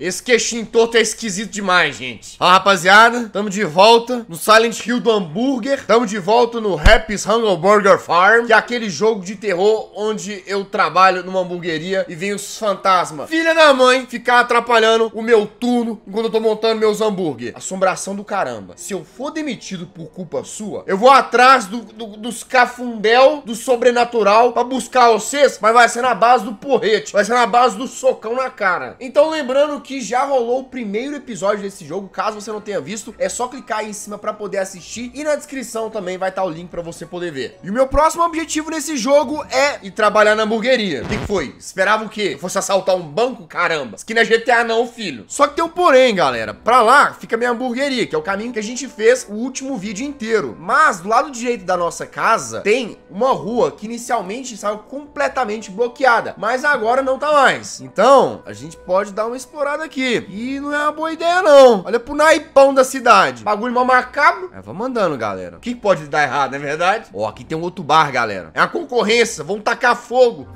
Esse queixinho torto é esquisito demais, gente. Ó, rapaziada, tamo de volta no Silent Hill do Hambúrguer. Tamo de volta no Happy's Hungle Burger Farm, que é aquele jogo de terror onde eu trabalho numa hamburgueria e vem os fantasmas. Filha da mãe, ficar atrapalhando o meu turno enquanto eu tô montando meus hambúrguer. Assombração do caramba. Se eu for demitido por culpa sua, eu vou atrás do, do, dos cafundel do sobrenatural pra buscar vocês, mas vai ser na base do porrete, vai ser na base do socão na cara. Então lembrando que que já rolou o primeiro episódio desse jogo, caso você não tenha visto, é só clicar aí em cima para poder assistir e na descrição também vai estar tá o link para você poder ver. E o meu próximo objetivo nesse jogo é ir trabalhar na hamburgueria. O que, que, foi? Esperava o quê? Eu fosse assaltar um banco? Caramba. Isso aqui não é GTA não, filho. Só que tem um porém, galera. Pra lá fica minha hamburgueria, que é o caminho que a gente fez o último vídeo inteiro. Mas do lado direito da nossa casa tem uma rua que inicialmente estava completamente bloqueada, mas agora não tá mais. Então, a gente pode dar uma explorada parada aqui. E não é uma boa ideia, não. Olha pro naipão da cidade. Bagulho mal macabro. É, vamos andando, galera. O que pode dar errado, não é verdade? Ó, aqui tem um outro bar, galera. É a concorrência. Vamos tacar fogo.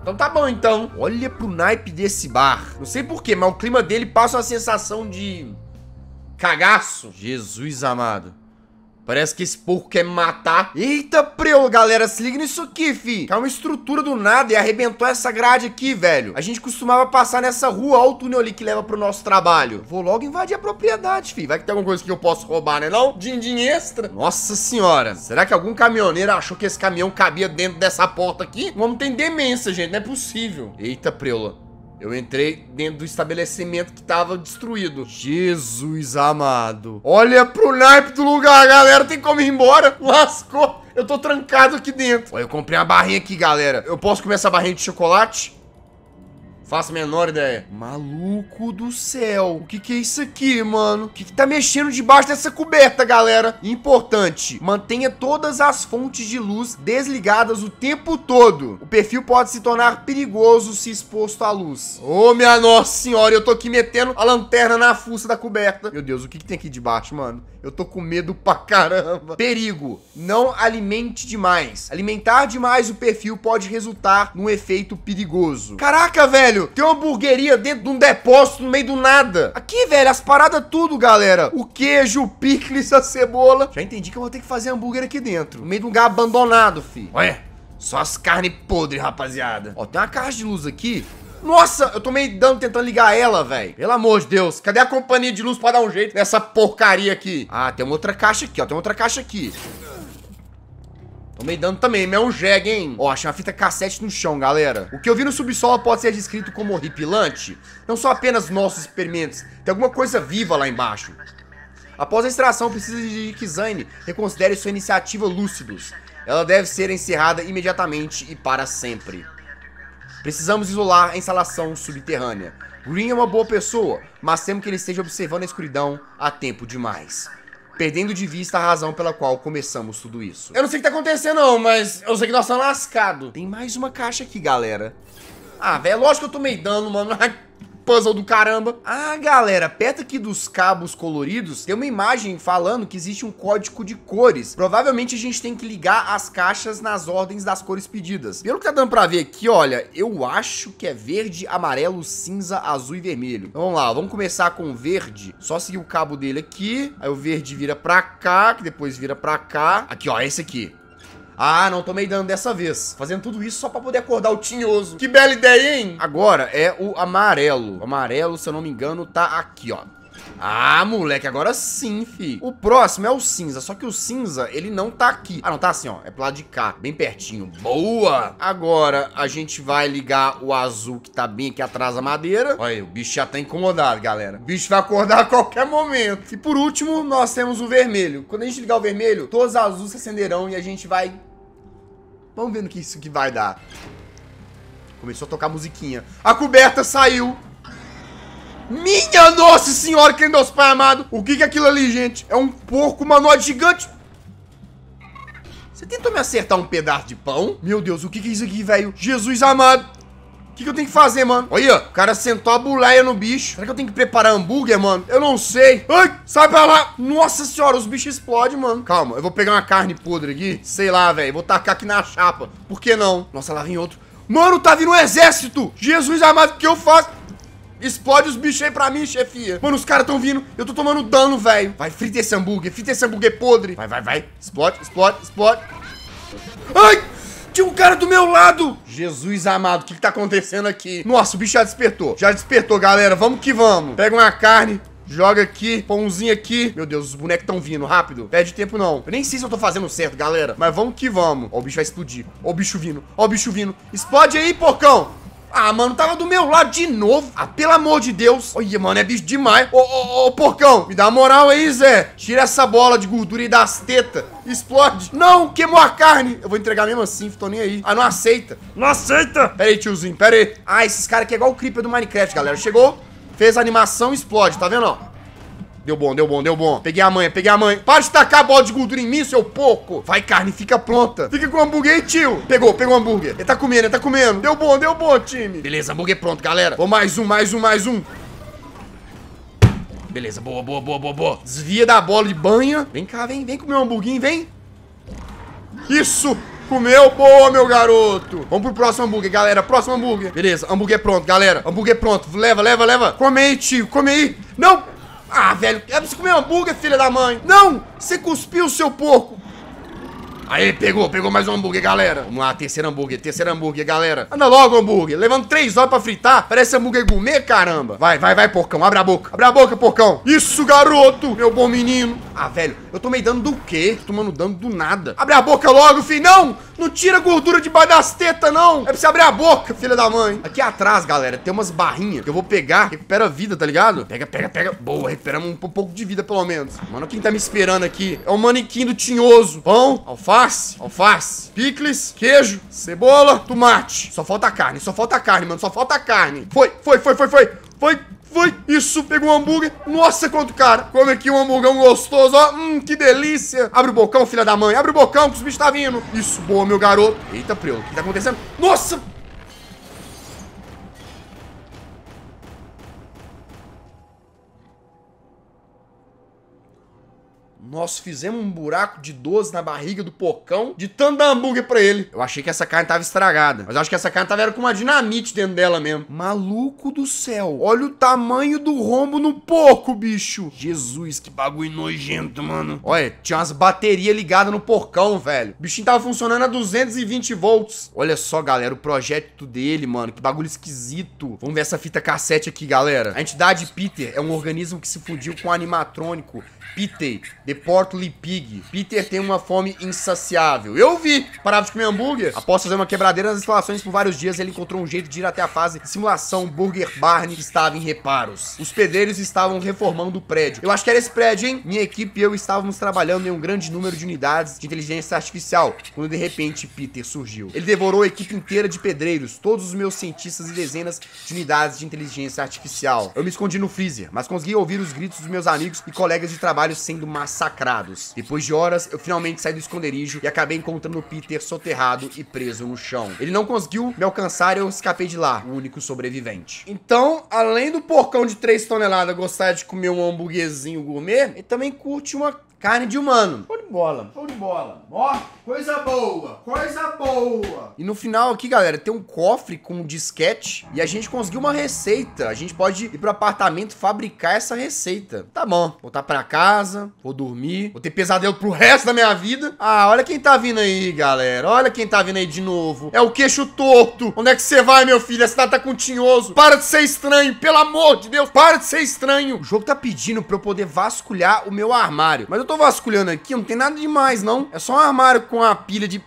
Então tá bom, então. Olha pro naipe desse bar. Não sei porquê, mas o clima dele passa uma sensação de... Cagaço. Jesus amado. Parece que esse porco quer me matar. Eita, preu, galera, se liga nisso aqui, fi. Caiu é uma estrutura do nada e arrebentou essa grade aqui, velho. A gente costumava passar nessa rua, ó o túnel ali que leva pro nosso trabalho. Vou logo invadir a propriedade, fi. Vai que tem alguma coisa que eu posso roubar, né não? Din, din extra. Nossa senhora. Será que algum caminhoneiro achou que esse caminhão cabia dentro dessa porta aqui? O homem tem demência, gente. Não é possível. Eita, preula. Eu entrei dentro do estabelecimento que tava destruído. Jesus amado. Olha pro naipe do lugar, galera. Tem como ir embora. Lascou. Eu tô trancado aqui dentro. eu comprei uma barrinha aqui, galera. Eu posso comer essa barrinha de chocolate? Faço a menor ideia. Maluco do céu. O que, que é isso aqui, mano? O que, que tá mexendo debaixo dessa coberta, galera? Importante, mantenha todas as fontes de luz desligadas o tempo todo. O perfil pode se tornar perigoso se exposto à luz. Ô, oh, minha nossa senhora, eu tô aqui metendo a lanterna na fuça da coberta. Meu Deus, o que, que tem aqui debaixo, mano? Eu tô com medo pra caramba. Perigo, não alimente demais. Alimentar demais o perfil pode resultar num efeito perigoso. Caraca, velho velho. Tem uma hamburgueria dentro de um depósito no meio do nada. Aqui, velho, as paradas tudo, galera. O queijo, o picles, a cebola. Já entendi que eu vou ter que fazer hambúrguer aqui dentro. No meio de um lugar abandonado, fi. Olha, só as carnes podres, rapaziada. Ó, tem uma caixa de luz aqui. Nossa, eu tomei meio dando tentando ligar ela, velho. Pelo amor de Deus, cadê a companhia de luz pra dar um jeito nessa porcaria aqui? Ah, tem outra caixa aqui, ó. Tem outra caixa aqui. Tomei dano também, mas é um jegue, hein? Ó, achei uma fita cassete no chão, galera. O que eu vi no subsolo pode ser descrito como horripilante. Não são apenas nossos experimentos, tem alguma coisa viva lá embaixo. Após a extração, precisa de Kizane reconsidere sua iniciativa Lúcidos. Ela deve ser encerrada imediatamente e para sempre. Precisamos isolar a instalação subterrânea. Green é uma boa pessoa, mas temo que ele esteja observando a escuridão há tempo demais perdendo de vista a razão pela qual começamos tudo isso. Eu não sei o que tá acontecendo não, mas eu sei que nós estamos tá lascados. Tem mais uma caixa aqui, galera. Ah, velho, lógico que eu tomei dano, mano. puzzle do caramba. Ah, galera, perto aqui dos cabos coloridos, tem uma imagem falando que existe um código de cores. Provavelmente a gente tem que ligar as caixas nas ordens das cores pedidas. Pelo que tá dando pra ver aqui, olha, eu acho que é verde, amarelo, cinza, azul e vermelho. Então, vamos lá, vamos começar com verde. Só seguir o cabo dele aqui. Aí o verde vira pra cá, que depois vira pra cá. Aqui, ó, esse aqui. Ah, não tomei dano dessa vez. Fazendo tudo isso só pra poder acordar o tinhoso. Que bela ideia, hein? Agora é o amarelo. O amarelo, se eu não me engano, tá aqui, ó. Ah, moleque, agora sim, fi. O próximo é o cinza, só que o cinza, ele não tá aqui. Ah, não, tá assim, ó. É pro lado de cá, bem pertinho. Boa! Agora, a gente vai ligar o azul que tá bem aqui atrás da madeira. Olha aí, o bicho já tá incomodado, galera. O bicho vai acordar a qualquer momento. E por último, nós temos o vermelho. Quando a gente ligar o vermelho, todos os azuis se acenderão e a gente vai Vamos vendo que isso que vai dar. Começou a tocar musiquinha. A coberta saiu. Minha nossa senhora, que Deus pai amado. O que que é aquilo ali, gente? É um porco humanoide gigante. Você tentou me acertar um pedaço de pão? Meu Deus, o que é isso aqui, velho? Jesus amado que, que eu tenho que fazer, mano? Olha, o cara sentou a buleia no bicho. Será que eu tenho que preparar hambúrguer, mano? Eu não sei. Ai, sai pra lá. Nossa senhora, os bichos explodem, mano. Calma, eu vou pegar uma carne podre aqui. Sei lá, velho. Vou tacar aqui na chapa. Por que não? Nossa, lá vem outro. Mano, tá vindo um exército. Jesus amado, o que eu faço? Explode os bichos aí pra mim, chefia. Mano, os caras tão vindo. Eu tô tomando dano, velho. Vai, frita esse hambúrguer. Frita esse hambúrguer podre. Vai, vai, vai. Explode, explode, explode. Ai! Tinha um cara do meu lado! Jesus amado, o que, que tá acontecendo aqui? Nossa, o bicho já despertou. Já despertou, galera. Vamos que vamos. Pega uma carne. Joga aqui, pãozinho aqui. Meu Deus, os bonecos tão vindo rápido. Perde tempo não. Eu nem sei se eu tô fazendo certo, galera. Mas vamos que vamos. Ó, o bicho vai explodir. Ó, o bicho vindo. Ó, o bicho vindo. Explode aí, porcão. Ah, mano, tava do meu lado de novo. Ah, pelo amor de Deus. Olha, mano, é bicho demais. Ô, ô, ô, porcão, me dá moral aí, Zé. Tira essa bola de gordura e das tetas. Explode. Não, queimou a carne. Eu vou entregar mesmo assim, tô nem aí. Ah, não aceita. Não aceita. Pera aí, tiozinho, pera aí. Ah, esses caras aqui é igual o Creeper do Minecraft, galera. Chegou, fez a animação, explode, tá vendo, ó? Deu bom, deu bom, deu bom. Peguei a manha, peguei a manha. Para de tacar a bola de gordura em mim, seu porco. Vai, carne, fica pronta. Fica com o hambúrguer aí, tio. Pegou, pegou o hambúrguer. Ele tá comendo, ele tá comendo. Deu bom, deu bom, time. Beleza, hambúrguer pronto, galera. Vou mais um, mais um, mais um. Beleza, boa, boa, boa, boa, boa. Desvia da bola de banha. Vem cá, vem, vem comer o um vem. Isso! Comeu? Boa, meu garoto. Vamos pro próximo hambúrguer, galera. Próximo hambúrguer. Beleza, hambúrguer pronto, galera. Hambúrguer pronto. Leva, leva, leva. Come aí, tio. Come aí. Não! Ah, velho, é pra você comer hambúrguer, filha da mãe. Não, você cuspiu o seu porco. Aí, pegou, pegou mais um hambúrguer, galera. Vamos lá, terceiro hambúrguer, terceiro hambúrguer, galera. Anda logo, hambúrguer. Levando três horas pra fritar. Parece hambúrguer gourmet, caramba. Vai, vai, vai, porcão. Abre a boca. Abre a boca, porcão. Isso, garoto, meu bom menino. Ah, velho, eu tomei dano do quê? Tô tomando dano do nada. Abre a boca logo, filho. Não! Não tira gordura baixo das tetas, não! É pra você abrir a boca, filha da mãe. Aqui atrás, galera, tem umas barrinhas que eu vou pegar. Recupera a vida, tá ligado? Pega, pega, pega. Boa, recuperamos um, um pouco de vida, pelo menos. Mano, quem tá me esperando aqui é o manequim do tinhoso. Pão, alface, alface, picles, queijo, cebola, tomate. Só falta carne, só falta carne, mano. Só falta carne. Foi, foi, foi, foi, foi. Foi foi, isso, pegou um hambúrguer. Nossa, quanto cara. Come aqui um hambúrguer gostoso, ó. Hum, que delícia. Abre o bocão, filha da mãe. Abre o bocão, que os bichos tá vindo. Isso, boa, meu garoto. Eita, preu, o que tá acontecendo? Nossa, Nós fizemos um buraco de 12 na barriga do porcão de tanto hambúrguer pra ele. Eu achei que essa carne tava estragada. Mas eu acho que essa carne tava era com uma dinamite dentro dela mesmo. Maluco do céu. Olha o tamanho do rombo no porco, bicho. Jesus, que bagulho nojento, mano. Olha, tinha umas baterias ligadas no porcão, velho. O bichinho tava funcionando a 220 volts. Olha só, galera, o projeto dele, mano. Que bagulho esquisito. Vamos ver essa fita cassete aqui, galera. A entidade Peter é um organismo que se fundiu com o um animatrônico Peter. Depois reporto Lipig. Pig. Peter tem uma fome insaciável. Eu vi! Parava de comer hambúrguer. Após fazer uma quebradeira nas instalações por vários dias, ele encontrou um jeito de ir até a fase de simulação Burger Barn que estava em reparos. Os pedreiros estavam reformando o prédio. Eu acho que era esse prédio, hein? Minha equipe e eu estávamos trabalhando em um grande número de unidades de inteligência artificial, quando de repente Peter surgiu. Ele devorou a equipe inteira de pedreiros, todos os meus cientistas e dezenas de unidades de inteligência artificial. Eu me escondi no freezer, mas consegui ouvir os gritos dos meus amigos e colegas de trabalho sendo massacrados massacrados. Depois de horas, eu finalmente saí do esconderijo e acabei encontrando Peter soterrado e preso no chão. Ele não conseguiu me alcançar e eu escapei de lá, o único sobrevivente. Então, além do porcão de 3 toneladas gostar de comer um hamburguesinho gourmet, ele também curte uma Carne de humano. Show de bola. Show de bola. Ó, coisa boa. Coisa boa. E no final aqui, galera, tem um cofre com um disquete e a gente conseguiu uma receita. A gente pode ir pro apartamento fabricar essa receita. Tá bom. Voltar pra casa, vou dormir, vou ter pesadelo pro resto da minha vida. Ah, olha quem tá vindo aí, galera. Olha quem tá vindo aí de novo. É o queixo torto. Onde é que você vai, meu filho? A cidade tá continhoso. Para de ser estranho, pelo amor de Deus. Para de ser estranho. O jogo tá pedindo pra eu poder vasculhar o meu armário. Mas eu tô vasculhando aqui, não tem nada demais, não. É só um armário com uma pilha de...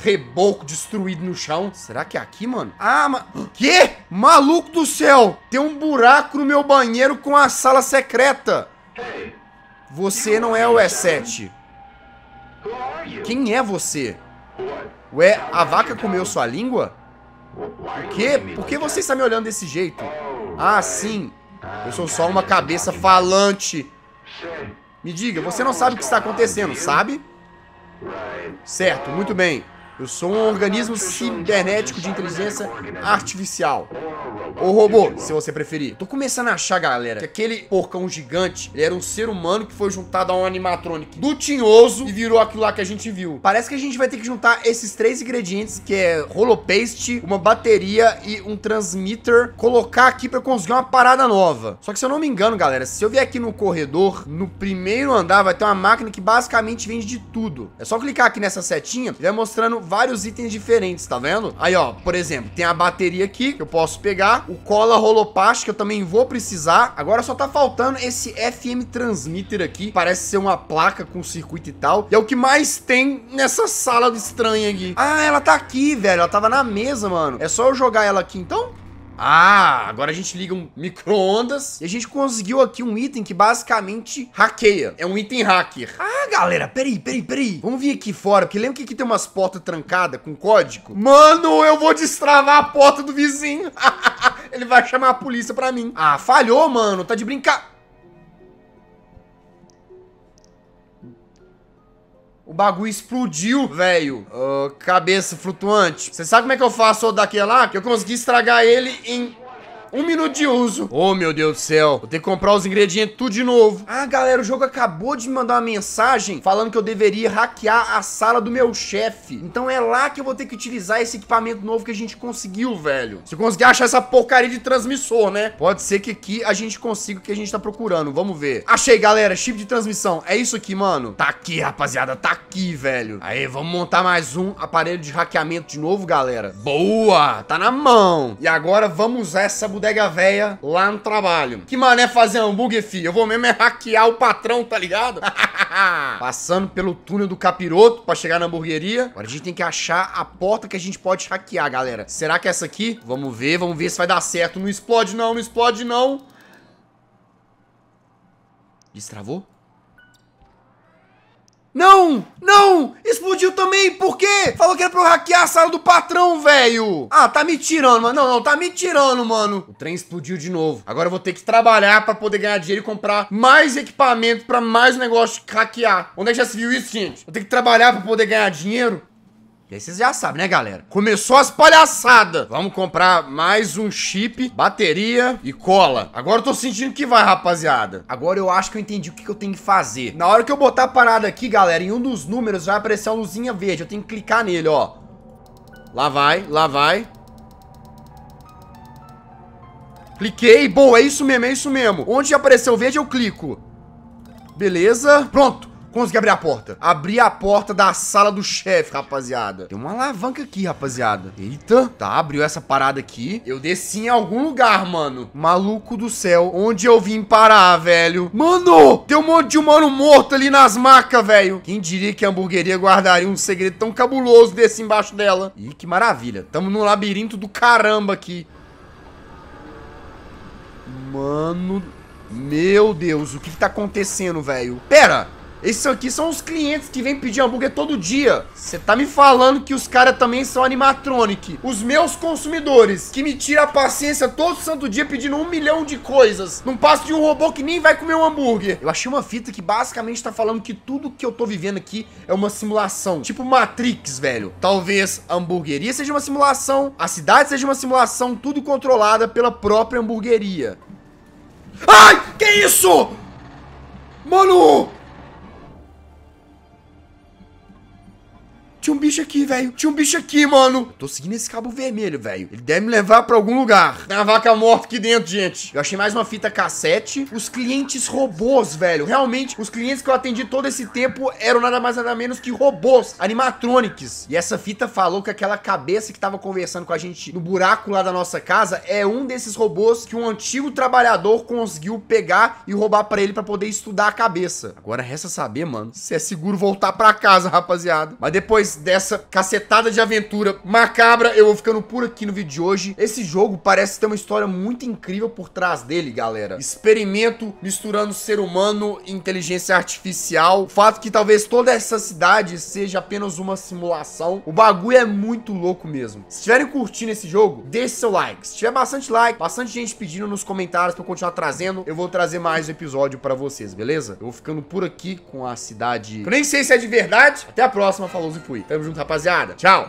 Reboco destruído no chão. Será que é aqui, mano? Ah, mas... Quê? Maluco do céu! Tem um buraco no meu banheiro com a sala secreta. Você não é o E7. Quem é você? Ué, a vaca comeu sua língua? O quê? Por que você está me olhando desse jeito? Ah, sim. Eu sou só uma cabeça falante. Me diga, você não sabe o que está acontecendo, sabe? Certo, muito bem. Eu sou um organismo cibernético de inteligência artificial. Ou robô, se você preferir. Tô começando a achar, galera, que aquele porcão gigante ele era um ser humano que foi juntado a um animatronic do tinhoso e virou aquilo lá que a gente viu. Parece que a gente vai ter que juntar esses três ingredientes, que é holopaste, uma bateria e um transmitter, colocar aqui pra conseguir uma parada nova. Só que se eu não me engano, galera, se eu vier aqui no corredor, no primeiro andar vai ter uma máquina que basicamente vende de tudo. É só clicar aqui nessa setinha e vai mostrando vários itens diferentes, tá vendo? Aí, ó, por exemplo, tem a bateria aqui, que eu posso pegar, o cola rolopast, que eu também vou precisar. Agora só tá faltando esse FM transmitter aqui, parece ser uma placa com circuito e tal. E é o que mais tem nessa sala estranha aqui. Ah, ela tá aqui, velho, ela tava na mesa, mano. É só eu jogar ela aqui, então? Ah, agora a gente liga um micro-ondas e a gente conseguiu aqui um item que basicamente hackeia. É um item hacker. Ah, galera, peraí, peraí, peraí. Vamos vir aqui fora, porque lembra que aqui tem umas portas trancadas com código? Mano, eu vou destravar a porta do vizinho. Ele vai chamar a polícia pra mim. Ah, falhou, mano. Tá de brincar... O bagulho explodiu, velho. Uh, cabeça flutuante. Você sabe como é que eu faço o daquele lá? Que eu consegui estragar ele em um minuto de uso. Oh, meu Deus do céu. Vou ter que comprar os ingredientes tudo de novo. Ah, galera, o jogo acabou de me mandar uma mensagem falando que eu deveria hackear a sala do meu chefe. Então é lá que eu vou ter que utilizar esse equipamento novo que a gente conseguiu, velho. Se eu conseguir achar essa porcaria de transmissor, né? Pode ser que aqui a gente consiga o que a gente tá procurando. Vamos ver. Achei, galera. Chip de transmissão. É isso aqui, mano. Tá aqui, rapaziada. Tá aqui, velho. Aí, vamos montar mais um aparelho de hackeamento de novo, galera. Boa! Tá na mão. E agora vamos usar essa bodega véia lá no trabalho. Que mané fazer hambúrguer, filho? Eu vou mesmo é hackear o patrão, tá ligado? Passando pelo túnel do capiroto pra chegar na hamburgueria. Agora a gente tem que achar a porta que a gente pode hackear, galera. Será que é essa aqui? Vamos ver, vamos ver se vai dar certo. Não explode não, não explode não. Destravou? Não! Não! Explodiu também! Por quê? Falou que era pra eu hackear a sala do patrão, velho! Ah, tá me tirando, mano. Não, não, tá me tirando, mano. O trem explodiu de novo. Agora eu vou ter que trabalhar pra poder ganhar dinheiro e comprar mais equipamento pra mais negócio hackear. Onde é que já se viu isso, gente? Vou ter que trabalhar pra poder ganhar dinheiro? E aí vocês já sabem, né, galera? Começou as palhaçadas. Vamos comprar mais um chip, bateria e cola. Agora eu tô sentindo que vai, rapaziada. Agora eu acho que eu entendi o que, que eu tenho que fazer. Na hora que eu botar a parada aqui, galera, em um dos números vai aparecer uma luzinha verde. Eu tenho que clicar nele, ó. Lá vai, lá vai. Cliquei. Boa, é isso mesmo, é isso mesmo. Onde apareceu verde, eu clico. Beleza. Pronto. Consegui abrir a porta. Abri a porta da sala do chefe, rapaziada. Tem uma alavanca aqui, rapaziada. Eita. Tá, abriu essa parada aqui. Eu desci em algum lugar, mano. Maluco do céu. Onde eu vim parar, velho? Mano, tem um monte de humano morto ali nas macas, velho. Quem diria que a hamburgueria guardaria um segredo tão cabuloso desse embaixo dela? Ih, que maravilha. Tamo num labirinto do caramba aqui. Mano... Meu Deus, o que, que tá acontecendo, velho? Pera! Esses aqui são os clientes que vêm pedir hambúrguer todo dia. Você tá me falando que os caras também são animatronic. Os meus consumidores, que me tira a paciência todo santo dia pedindo um milhão de coisas. Não passo de um robô que nem vai comer um hambúrguer. Eu achei uma fita que basicamente tá falando que tudo que eu tô vivendo aqui é uma simulação. Tipo Matrix, velho. Talvez a hamburgueria seja uma simulação, a cidade seja uma simulação, tudo controlada pela própria hamburgueria. Ai, que isso? Mano... Tinha um bicho aqui, velho. Tinha um bicho aqui, mano. Tô seguindo esse cabo vermelho, velho. Ele deve me levar pra algum lugar. Tem uma vaca morta aqui dentro, gente. Eu achei mais uma fita cassete. Os clientes robôs, velho. Realmente, os clientes que eu atendi todo esse tempo eram nada mais nada menos que robôs, animatronics. E essa fita falou que aquela cabeça que tava conversando com a gente no buraco lá da nossa casa é um desses robôs que um antigo trabalhador conseguiu pegar e roubar para ele para poder estudar a cabeça. Agora resta saber, mano, se é seguro voltar para casa, rapaziada. Mas depois dessa cacetada de aventura macabra, eu vou ficando por aqui no vídeo de hoje. Esse jogo parece ter uma história muito incrível por trás dele, galera. Experimento misturando ser humano e inteligência artificial. O fato que talvez toda essa cidade seja apenas uma simulação. O bagulho é muito louco mesmo. Se estiverem curtindo esse jogo, deixe seu like. Se tiver bastante like, bastante gente pedindo nos comentários pra eu continuar trazendo, eu vou trazer mais um episódio pra vocês, beleza? Eu vou ficando por aqui com a cidade... Eu nem sei se é de verdade. Até a próxima, falou e fui fui. Tamo junto, rapaziada. Tchau.